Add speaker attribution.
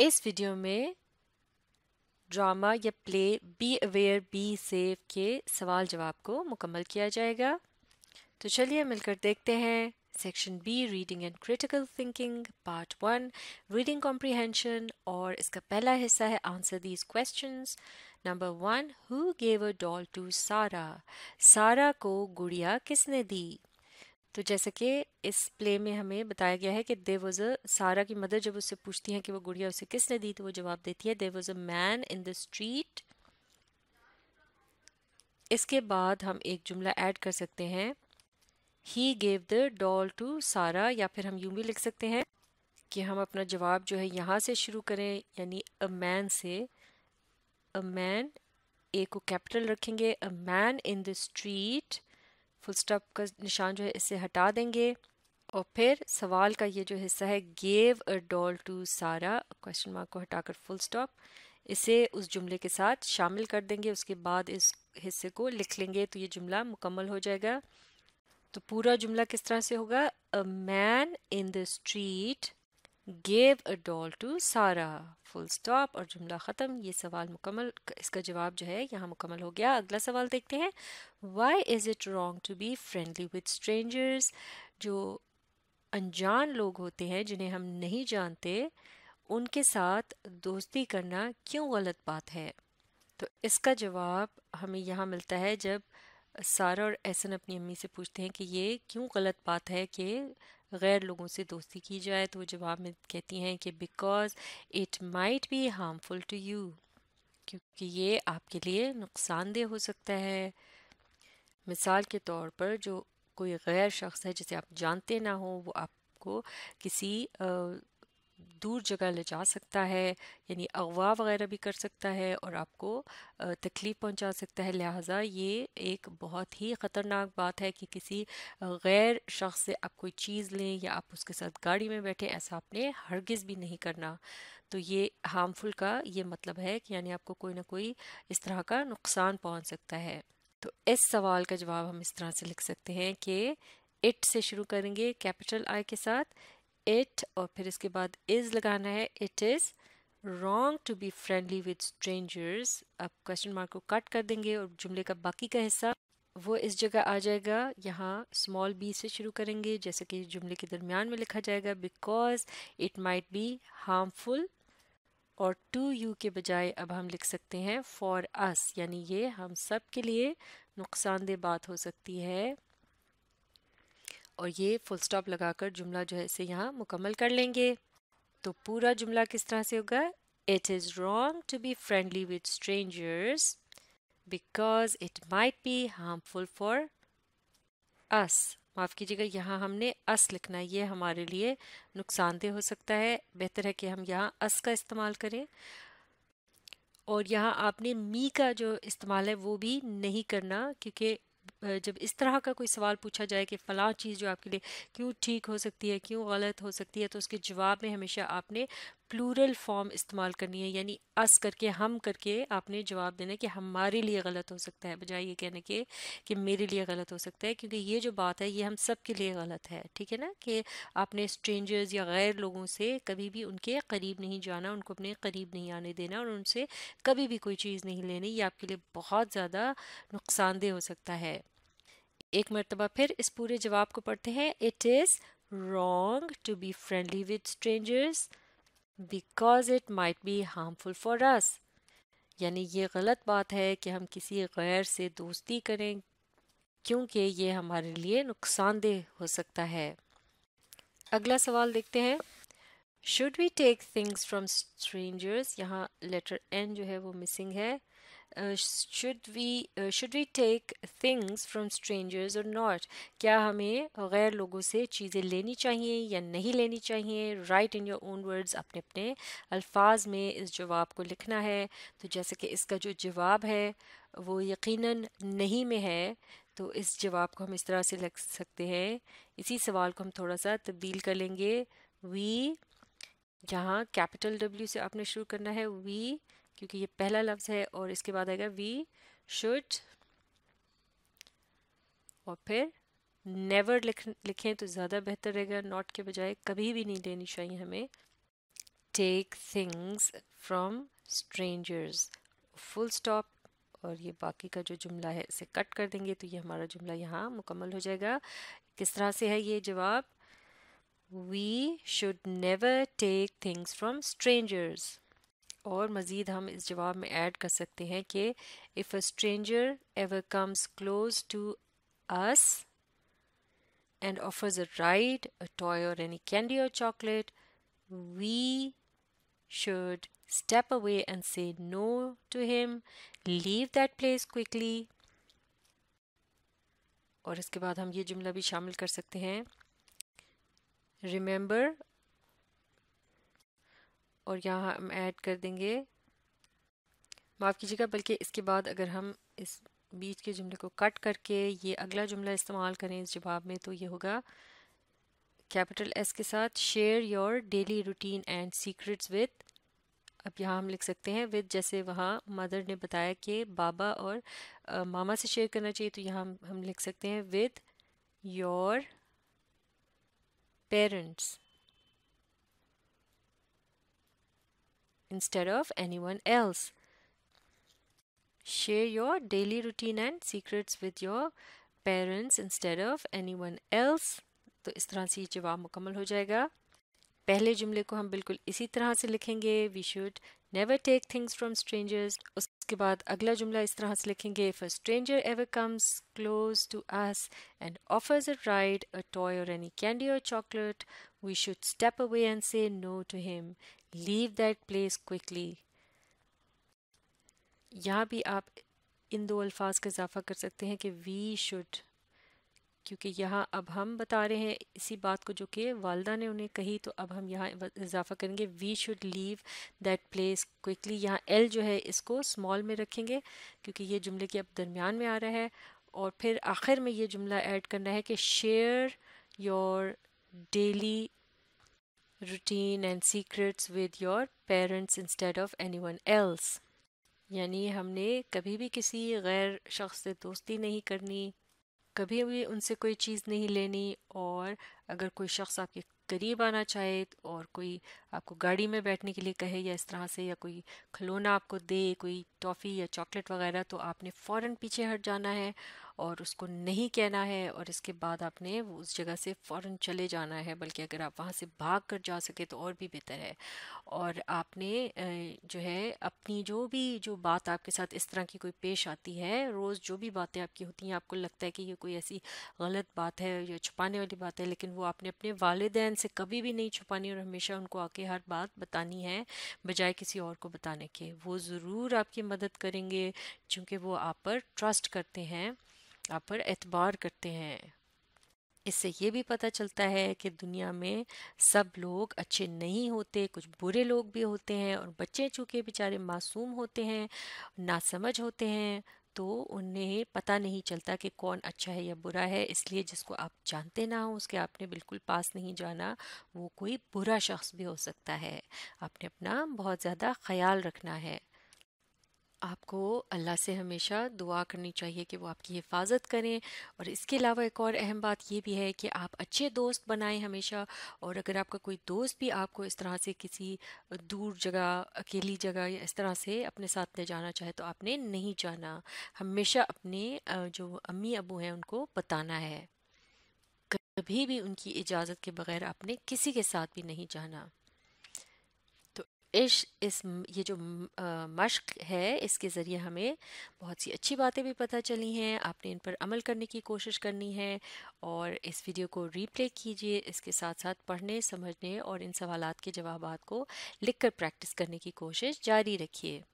Speaker 1: इस वीडियो में ड्रामा या play be aware be safe के सवाल जवाब को मुकम्मल किया जाएगा तो चलिए मिलकर देखते हैं section B reading and critical thinking part one reading comprehension और इसका पहला हिस्सा है answer these question number one who gave a doll to Sara Sara को गुड़िया किसने दी तो जैसे कि इस प्ले में हमें बताया गया है कि दे वॉज अ सारा की मदर जब उससे पूछती हैं कि वो गुड़िया उसे किसने दी तो वो जवाब देती है they was a man in the street इसके बाद हम एक जुमला ऐड कर सकते हैं he gave the doll to Sara या फिर हम यूं भी लिख सकते हैं कि हम अपना जवाब जो है यहाँ से शुरू करें यानी अ मैन से अ मैन ए को कैपिटल रखेंगे a man in the street full stop का निशान जो है इसे हटा देंगे और फिर सवाल का ये जो हिस्सा है gave a doll to Sara question mark को हटाकर फुल स्टॉप इसे उस जुमले के साथ शामिल कर देंगे उसके बाद इस हिस्से को लिख लेंगे तो ये जुमला मुकम्मल हो जाएगा तो पूरा जुमला किस तरह से होगा a man in the street gave a doll to Sara full stop और जुमला ख़त्म ये सवाल मुकम्मल इसका जवाब जो है यहाँ मुकम्मल हो गया अगला सवाल देखते हैं why is it wrong to be friendly with strangers जो अनजान लोग होते हैं जिन्हें हम नहीं जानते उनके साथ दोस्ती करना क्यों गलत बात है तो इसका जवाब हमें यहाँ मिलता है जब सारा और एहसन अपनी अम्मी से पूछते हैं कि ये क्यों गलत बात है कि गैर लोगों से दोस्ती की जाए तो वो जवाब में कहती हैं कि because it might be harmful to you क्योंकि ये आपके लिए नुकसानदेह हो सकता है मिसाल के तौर पर जो कोई गैर शख्स है जिसे आप जानते ना हो वो आपको किसी दूर जगह ले जा सकता है यानी अगवा वगैरह भी कर सकता है और आपको तकलीफ़ पहुंचा सकता है लिहाजा ये एक बहुत ही ख़तरनाक बात है कि किसी गैर शख्स से आप कोई चीज़ लें या आप उसके साथ गाड़ी में बैठें ऐसा आपने हरगिज़ भी नहीं करना तो ये हार्मफुल का ये मतलब है कि यानी आपको कोई ना कोई इस तरह का नुकसान पहुँच सकता है तो इस सवाल का जवाब हम इस तरह से लिख सकते हैं कि इट से शुरू करेंगे कैपिटल आई के साथ इट और फिर इसके बाद इज लगाना है it is wrong to be friendly with strangers अब क्वेश्चन मार्क को कट कर देंगे और जुमले का बाकी का हिस्सा वो इस जगह आ जाएगा यहाँ स्मॉल बी से शुरू करेंगे जैसे कि जुमले के दरमियान में लिखा जाएगा because it might be harmful और टू यू के बजाय अब हम लिख सकते हैं फॉर अस यानी ये हम सब के लिए नुकसानदेह बात हो सकती है और ये फुल स्टॉप लगाकर जुमला जो है इसे यहाँ मुकम्मल कर लेंगे तो पूरा जुमला किस तरह से होगा it is wrong to be friendly with strangers because it might be harmful for us माफ़ कीजिएगा यहाँ हमने अस लिखना ये हमारे लिए नुकसानदेह हो सकता है बेहतर है कि हम यहाँ अस का इस्तेमाल करें और यहाँ आपने मी का जो इस्तेमाल है वो भी नहीं करना क्योंकि जब इस तरह का कोई सवाल पूछा जाए कि फ़लाँ चीज़ जो आपके लिए क्यों ठीक हो सकती है क्यों गलत हो सकती है तो उसके जवाब में हमेशा आपने प्लूरल फॉर्म इस्तेमाल करनी है यानी अस करके हम करके आपने जवाब देना है कि हमारे लिए गलत हो सकता है बजाय ये कहने के कि मेरे लिए गलत हो सकता है क्योंकि ये जो बात है ये हम सब के लिए गलत है ठीक है ना कि आपने स्ट्रेंजर्स या गैर लोगों से कभी भी उनके करीब नहीं जाना उनको अपने करीब नहीं आने देना और उनसे कभी भी कोई चीज़ नहीं लेनी ये आपके लिए बहुत ज़्यादा नुकसानदेह हो सकता है एक मरतबा फिर इस पूरे जवाब को पढ़ते हैं it is wrong to be friendly with strangers because it might be harmful for us यानी ये गलत बात है कि हम किसी गैर से दोस्ती करें क्योंकि ये हमारे लिए नुकसानदेह हो सकता है अगला सवाल देखते हैं should we take things from strangers यहाँ लेटर एन जो है वो मिसिंग है should we should we take things from strangers और नॉट क्या हमें गैर लोगों से चीज़ें लेनी चाहिए या नहीं लेनी चाहिए write in your own words अपने अपने अल्फाज में इस जवाब को लिखना है तो जैसे कि इसका जो जवाब है वो यकीन नहीं में है तो इस जवाब को हम इस तरह से लिख सकते हैं इसी सवाल को हम थोड़ा सा तब्दील कर लेंगे वी जहाँ कैपिटल डब्ल्यू से आपने शुरू करना है वी क्योंकि ये पहला लफ्ज़ है और इसके बाद आएगा वी शुड और फिर नेवर लिख लिखें तो ज़्यादा बेहतर रहेगा नॉट के बजाय कभी भी नहीं लेनी चाहिए हमें take things from strangers full stop और ये बाकी का जो जुमला है इसे कट कर देंगे तो ये हमारा जुमला यहाँ मुकम्मल हो जाएगा किस तरह से है ये जवाब we should never take things from strangers और मज़ीद हम इस जवाब में ऐड कर सकते हैं कि if a stranger ever comes close to us and offers a ride a toy और एनी कैंडी और chocolate we should step away and say no to him leave that place quickly और इसके बाद हम ये जुमला भी शामिल कर सकते हैं रिमेंबर और यहाँ हम ऐड कर देंगे माफ़ कीजिएगा बल्कि इसके बाद अगर हम इस बीच के जुमले को कट करके ये अगला जुमला इस्तेमाल करें इस जवाब में तो ये होगा कैपिटल एस के साथ share your daily routine and secrets with अब यहाँ हम लिख सकते हैं विद जैसे वहाँ मदर ने बताया कि बाबा और आ, मामा से शेयर करना चाहिए तो यहाँ हम, लिख सकते हैं with your parents instead of anyone else. Share your daily routine and secrets with your parents instead of anyone else. तो इस तरह से ये जवाब मुकम्मल हो जाएगा पहले जुमले को हम बिल्कुल इसी तरह से लिखेंगे we should never take things from strangers उसके बाद अगला जुमला इस तरह से लिखेंगे if a stranger ever comes close to us and offers a ride a toy और एनी कैंडी और chocolate we should step away and say no to him leave that place quickly यहाँ भी आप इन दो अल्फाज का इजाफा कर सकते हैं कि वी शुड क्योंकि यहाँ अब हम बता रहे हैं इसी बात को जो कि वालदा ने उन्हें कही तो अब हम यहाँ इजाफा करेंगे we should leave that place quickly यहाँ एल जो है इसको स्मॉल में रखेंगे क्योंकि ये जुमले के अब दरमियान में आ रहा है और फिर आखिर में ये जुमला ऐड करना है कि share your daily and secrets with with parents instead of anyone else यानी हमने कभी भी किसी गैर शख्स से दोस्ती नहीं करनी कभी भी उनसे कोई चीज़ नहीं लेनी और अगर कोई शख्स आपके करीब आना चाहे और कोई आपको गाड़ी में बैठने के लिए कहे या इस तरह से या कोई खिलौना आपको दे कोई टॉफ़ी या चॉकलेट वगैरह तो आपने फ़ौर पीछे हट जाना है और उसको नहीं कहना है और इसके बाद आपने उस जगह से फ़ौर चले जाना है बल्कि अगर आप वहाँ से भाग कर जा सके तो और भी बेहतर है और आपने जो है अपनी जो भी जो बात आपके साथ इस तरह की कोई पेश आती है रोज़ जो भी बातें आपकी होती हैं आपको लगता है कि ये कोई ऐसी गलत बात है या छुपाने वाली बात है लेकिन वो आपने अपने वालदेन से कभी भी नहीं छुपानी और हमेशा उनको आके हर बात बतानी है बजाय किसी और को बताने के वो ज़रूर आपकी मदद करेंगे चूँकि वो आप पर ट्रस्ट करते हैं आप पर एतबार करते हैं इससे ये भी पता चलता है कि दुनिया में सब लोग अच्छे नहीं होते कुछ बुरे लोग भी होते हैं और बच्चे चूँकि बेचारे मासूम होते हैं नासमझ होते हैं तो उन्हें पता नहीं चलता कि कौन अच्छा है या बुरा है इसलिए जिसको आप जानते ना हो उसके आपने बिल्कुल पास नहीं जाना वो कोई बुरा शख्स भी हो सकता है आपने अपना बहुत ज़्यादा ख्याल रखना है आपको अल्लाह से हमेशा दुआ करनी चाहिए कि वो आपकी हिफाजत करें और इसके अलावा एक और अहम बात ये भी है कि आप अच्छे दोस्त बनाएं हमेशा और अगर आपका कोई दोस्त भी आपको इस तरह से किसी दूर जगह अकेली जगह या इस तरह से अपने साथ ले जाना चाहे तो आपने नहीं जाना हमेशा अपने जो अम्मी अबू हैं उनको बताना है कभी भी उनकी इजाज़त के बगैर आपने किसी के साथ भी नहीं जाना इश इस ये जो मश्क है इसके ज़रिए हमें बहुत सी अच्छी बातें भी पता चली हैं आपने इन पर अमल करने की कोशिश करनी है और इस वीडियो को रीप्ले कीजिए इसके साथ साथ पढ़ने समझने और इन सवालात के जवाब को लिखकर प्रैक्टिस करने की कोशिश जारी रखिए